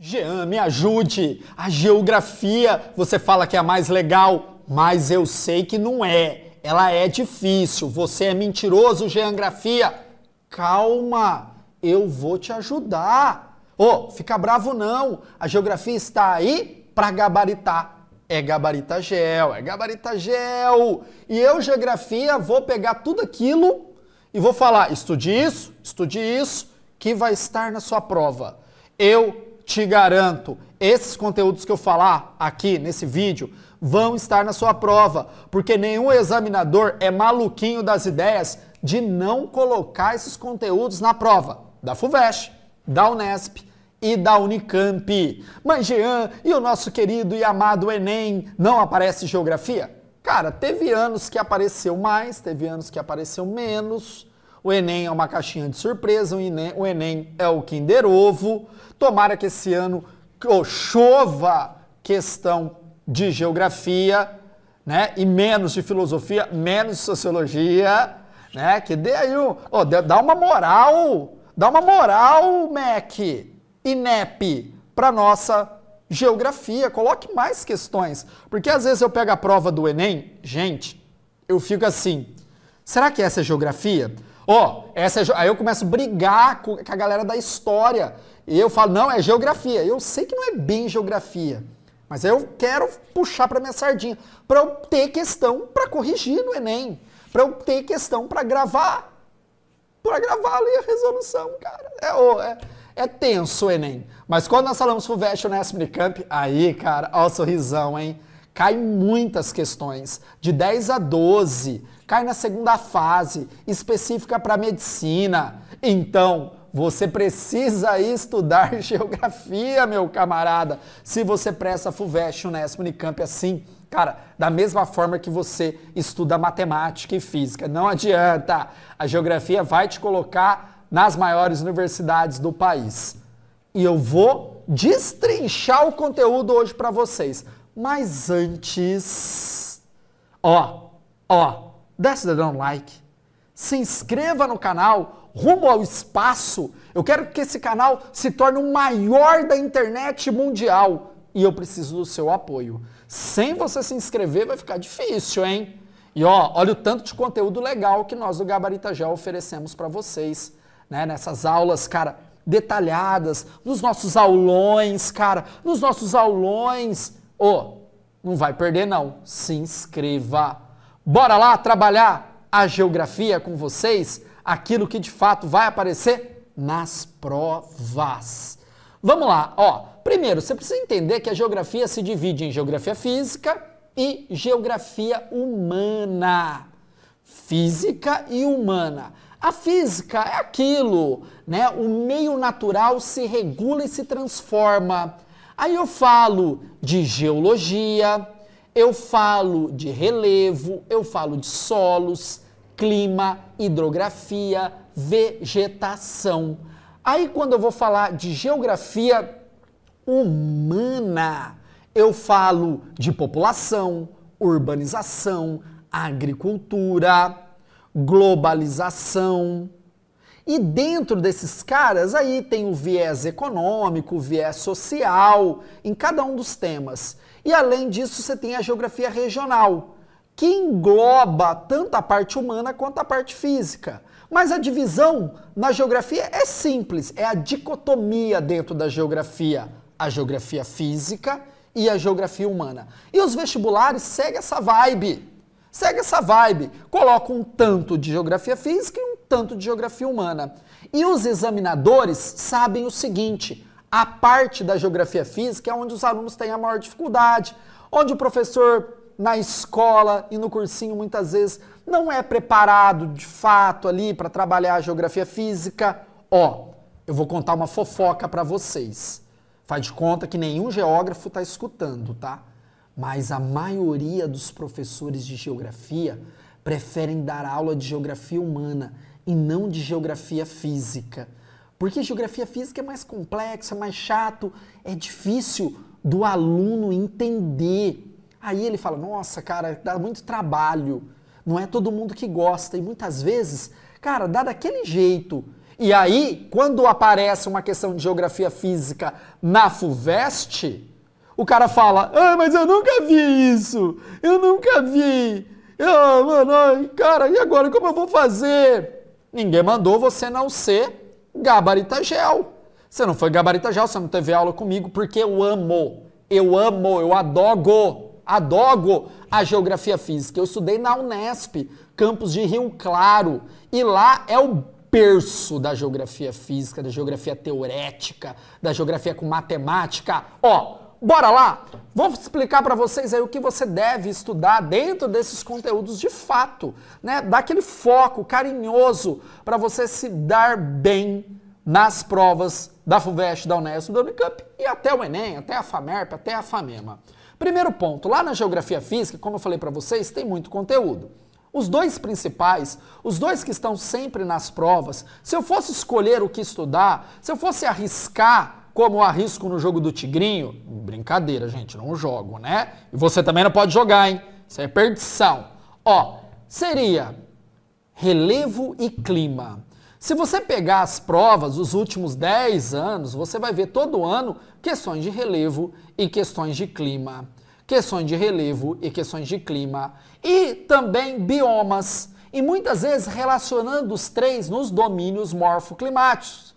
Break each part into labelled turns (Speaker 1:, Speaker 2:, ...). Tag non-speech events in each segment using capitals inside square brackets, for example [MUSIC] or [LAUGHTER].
Speaker 1: Jean, me ajude! A geografia você fala que é a mais legal, mas eu sei que não é. Ela é difícil. Você é mentiroso, geografia. Calma, eu vou te ajudar. Ô, oh, fica bravo não. A geografia está aí para gabaritar é gabarita gel, é gabarita gel. E eu, geografia, vou pegar tudo aquilo e vou falar: estude isso, estude isso, que vai estar na sua prova. Eu, te garanto, esses conteúdos que eu falar aqui nesse vídeo vão estar na sua prova, porque nenhum examinador é maluquinho das ideias de não colocar esses conteúdos na prova da FUVEST, da Unesp e da Unicamp. Mas Jean e o nosso querido e amado Enem não aparece geografia? Cara, teve anos que apareceu mais, teve anos que apareceu menos. O Enem é uma caixinha de surpresa, o Enem, o Enem é o Kinder Ovo. Tomara que esse ano oh, chova questão de geografia, né? E menos de filosofia, menos de sociologia, né? Que dê aí, um, oh, dá uma moral, dá uma moral, MEC, INEP, para nossa geografia, coloque mais questões. Porque às vezes eu pego a prova do Enem, gente, eu fico assim, será que essa é geografia? Ó, oh, essa é aí eu começo a brigar com, a galera da história. E eu falo, não, é geografia. Eu sei que não é bem geografia, mas eu quero puxar para minha sardinha, para eu ter questão para corrigir no Enem, para eu ter questão para gravar, para gravar ali a resolução, cara. É, oh, é, é tenso o Enem. Mas quando nós falamos FUVEST ou Unesp Unicamp, aí, cara, ó o sorrisão, hein? Cai muitas questões, de 10 a 12, cai na segunda fase, específica para medicina. Então, você precisa estudar [LAUGHS] geografia, meu camarada, se você presta FUVEST, Unesp, Unicamp, assim. Cara, da mesma forma que você estuda matemática e física, não adianta. A geografia vai te colocar nas maiores universidades do país. E eu vou destrinchar o conteúdo hoje para vocês. Mas antes, ó, ó, dá cidadão like, se inscreva no canal, rumo ao espaço. Eu quero que esse canal se torne o maior da internet mundial e eu preciso do seu apoio. Sem você se inscrever vai ficar difícil, hein? E ó, olha o tanto de conteúdo legal que nós do Gabarita já oferecemos para vocês, né? Nessas aulas, cara, detalhadas, nos nossos aulões, cara, nos nossos aulões. Ô, oh, não vai perder não. Se inscreva. Bora lá trabalhar a geografia com vocês, aquilo que de fato vai aparecer nas provas. Vamos lá, ó. Primeiro, você precisa entender que a geografia se divide em geografia física e geografia humana. Física e humana. A física é aquilo, né? O meio natural se regula e se transforma. Aí eu falo de geologia, eu falo de relevo, eu falo de solos, clima, hidrografia, vegetação. Aí, quando eu vou falar de geografia humana, eu falo de população, urbanização, agricultura, globalização. E dentro desses caras aí tem o viés econômico, o viés social em cada um dos temas. E além disso, você tem a geografia regional, que engloba tanto a parte humana quanto a parte física. Mas a divisão na geografia é simples, é a dicotomia dentro da geografia, a geografia física e a geografia humana. E os vestibulares seguem essa vibe. Segue essa vibe, coloca um tanto de geografia física e um tanto de geografia humana. E os examinadores sabem o seguinte: a parte da geografia física é onde os alunos têm a maior dificuldade, onde o professor na escola e no cursinho muitas vezes não é preparado de fato ali para trabalhar a geografia física. Ó, eu vou contar uma fofoca para vocês. Faz de conta que nenhum geógrafo está escutando, tá? Mas a maioria dos professores de geografia preferem dar aula de geografia humana e não de geografia física. Porque geografia física é mais complexa, é mais chato, é difícil do aluno entender. Aí ele fala: "Nossa, cara, dá muito trabalho. Não é todo mundo que gosta e muitas vezes, cara, dá daquele jeito". E aí, quando aparece uma questão de geografia física na FUVEST, o cara fala: "Ah, mas eu nunca vi isso. Eu nunca vi. Ah, mano, ai, cara, e agora como eu vou fazer?" Ninguém mandou você não ser gabarita gel. Você não foi gabarita gel, você não teve aula comigo, porque eu amo, eu amo, eu adogo, adogo a geografia física. Eu estudei na Unesp, campus de Rio Claro, e lá é o berço da geografia física, da geografia teorética, da geografia com matemática. Ó, bora lá? Vou explicar para vocês aí o que você deve estudar dentro desses conteúdos de fato, né? daquele foco carinhoso para você se dar bem nas provas da FUVEST, da Unesp, da Unicamp e até o Enem, até a FAMERP, até a FAMEMA. Primeiro ponto, lá na Geografia Física, como eu falei para vocês, tem muito conteúdo. Os dois principais, os dois que estão sempre nas provas, se eu fosse escolher o que estudar, se eu fosse arriscar, como arrisco no jogo do Tigrinho, Brincadeira, gente, não jogo, né? E você também não pode jogar, hein? Isso é perdição. Ó, seria relevo e clima. Se você pegar as provas dos últimos 10 anos, você vai ver todo ano questões de relevo e questões de clima. Questões de relevo e questões de clima. E também biomas. E muitas vezes relacionando os três nos domínios morfoclimáticos.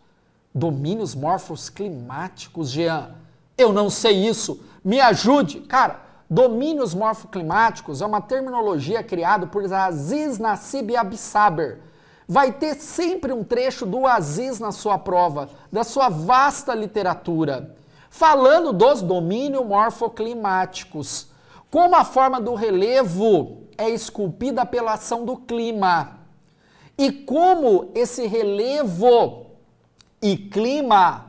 Speaker 1: Domínios morfos climáticos, Jean. Eu não sei isso. Me ajude. Cara, domínios morfoclimáticos é uma terminologia criada por Aziz Nassib Absaber. Vai ter sempre um trecho do Aziz na sua prova, da sua vasta literatura, falando dos domínios morfoclimáticos. Como a forma do relevo é esculpida pela ação do clima. E como esse relevo e clima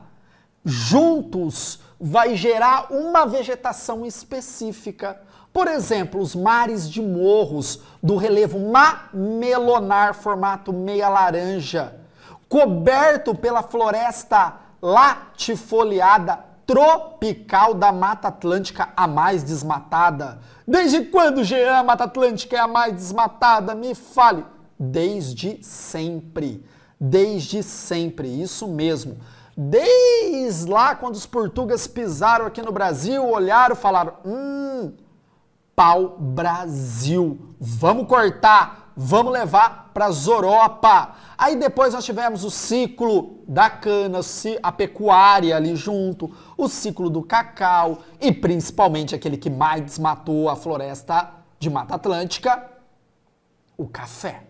Speaker 1: juntos vai gerar uma vegetação específica. Por exemplo, os mares de morros do relevo mamelonar, formato meia laranja, coberto pela floresta latifoliada tropical da Mata Atlântica a mais desmatada. Desde quando, Jean, a Mata Atlântica é a mais desmatada? Me fale. Desde sempre. Desde sempre, isso mesmo. Desde lá, quando os portugueses pisaram aqui no Brasil, olharam, falaram: hum, pau Brasil, vamos cortar, vamos levar para as Europa. Aí depois nós tivemos o ciclo da cana, a pecuária ali junto, o ciclo do cacau e principalmente aquele que mais desmatou a floresta de Mata Atlântica, o café.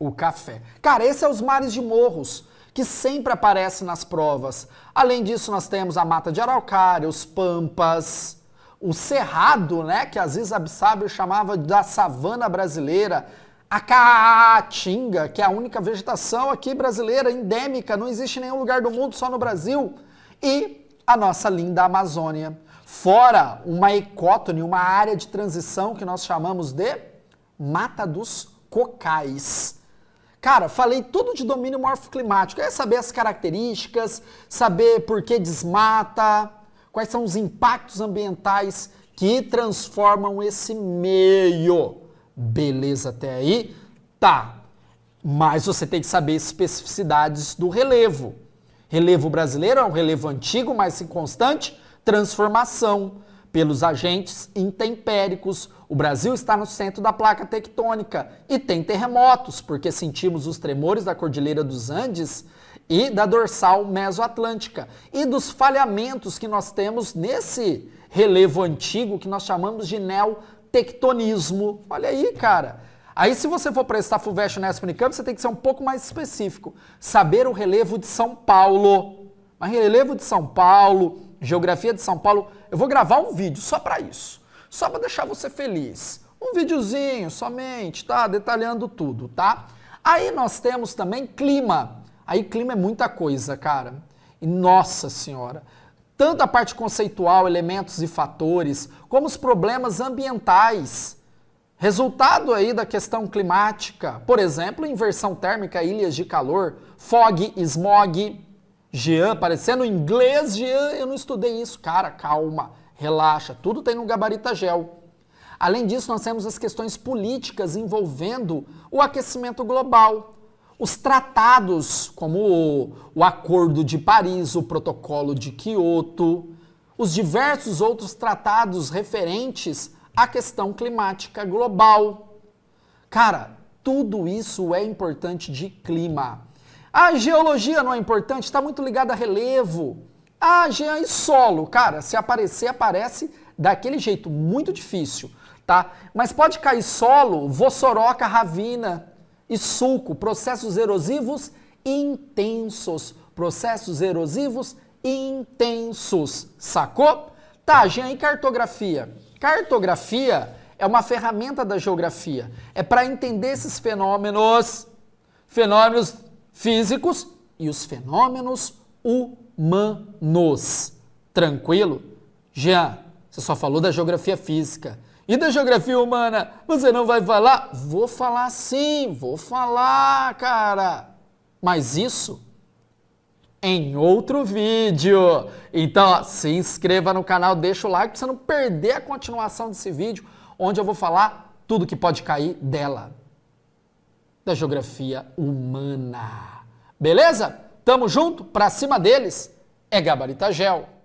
Speaker 1: O café. Cara, esse é os mares de morros que sempre aparece nas provas. Além disso, nós temos a Mata de Araucária, os Pampas, o Cerrado, né, que Aziz Absabio chamava da savana brasileira, a caatinga, que é a única vegetação aqui brasileira endêmica, não existe em nenhum lugar do mundo, só no Brasil, e a nossa linda Amazônia. Fora uma ecótone, uma área de transição que nós chamamos de Mata dos Cocais. Cara, falei tudo de domínio morfoclimático. É saber as características, saber por que desmata, quais são os impactos ambientais que transformam esse meio. Beleza até aí? Tá. Mas você tem que saber especificidades do relevo. Relevo brasileiro é um relevo antigo, mas em constante transformação pelos agentes intempéricos. O Brasil está no centro da placa tectônica e tem terremotos, porque sentimos os tremores da Cordilheira dos Andes e da dorsal mesoatlântica e dos falhamentos que nós temos nesse relevo antigo que nós chamamos de neotectonismo. Olha aí, cara. Aí, se você for prestar FUVEST nessa Unicamp, você tem que ser um pouco mais específico. Saber o relevo de São Paulo. Mas relevo de São Paulo, Geografia de São Paulo, eu vou gravar um vídeo só para isso, só para deixar você feliz. Um videozinho somente, tá? Detalhando tudo, tá? Aí nós temos também clima. Aí clima é muita coisa, cara. E nossa senhora, tanto a parte conceitual, elementos e fatores, como os problemas ambientais. Resultado aí da questão climática, por exemplo, inversão térmica, ilhas de calor, fog, smog, Jean, parecendo inglês, Jean, eu não estudei isso. Cara, calma, relaxa, tudo tem no gabarito gel. Além disso, nós temos as questões políticas envolvendo o aquecimento global. Os tratados, como o, o Acordo de Paris, o Protocolo de Quioto, os diversos outros tratados referentes à questão climática global. Cara, tudo isso é importante de clima. A geologia não é importante, está muito ligada a relevo. Ah, Jean, e solo? Cara, se aparecer, aparece daquele jeito, muito difícil, tá? Mas pode cair solo, vossoroca, ravina e sulco, processos erosivos intensos. Processos erosivos intensos, sacou? Tá, Jean, e cartografia? Cartografia é uma ferramenta da geografia. É para entender esses fenômenos, fenômenos físicos e os fenômenos humanos. Tranquilo? Jean, você só falou da geografia física. E da geografia humana, você não vai falar? Vou falar sim, vou falar, cara. Mas isso em outro vídeo. Então, ó, se inscreva no canal, deixa o like para você não perder a continuação desse vídeo, onde eu vou falar tudo que pode cair dela da geografia humana. Beleza? Tamo junto? Pra cima deles é Gabarita Gel.